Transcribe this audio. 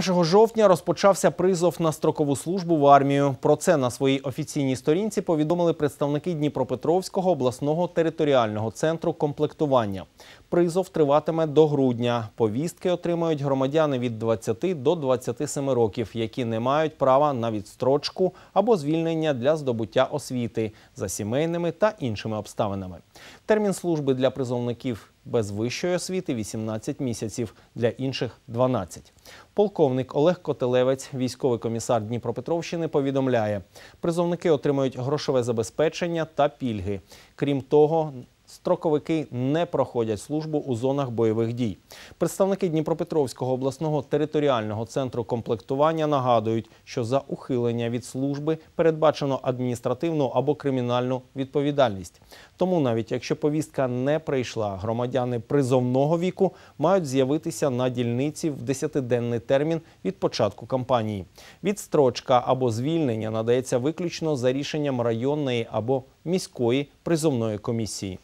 1 жовтня розпочався призов на строкову службу в армію. Про це на своїй офіційній сторінці повідомили представники Дніпропетровського обласного територіального центру комплектування. Призов триватиме до грудня. Повістки отримають громадяни від 20 до 27 років, які не мають права на відстрочку або звільнення для здобуття освіти за сімейними та іншими обставинами. Термін служби для призовників без вищої освіти 18 місяців, для інших 12. Полковник Олег Котелевець, військовий комісар Дніпропетровщини, повідомляє, призовники отримають грошове забезпечення та пільги. Крім того, строковики не проходять службу у зонах бойових дій. Представники Дніпропетровського обласного територіального центру комплектування нагадують, що за ухилення від служби передбачено адміністративну або кримінальну відповідальність. Тому, навіть якщо повістка не прийшла, громадяни призовного віку мають з'явитися на дільниці в 10-денний термін від початку кампанії. Відстрочка або звільнення надається виключно за рішенням районної або міської призовної комісії.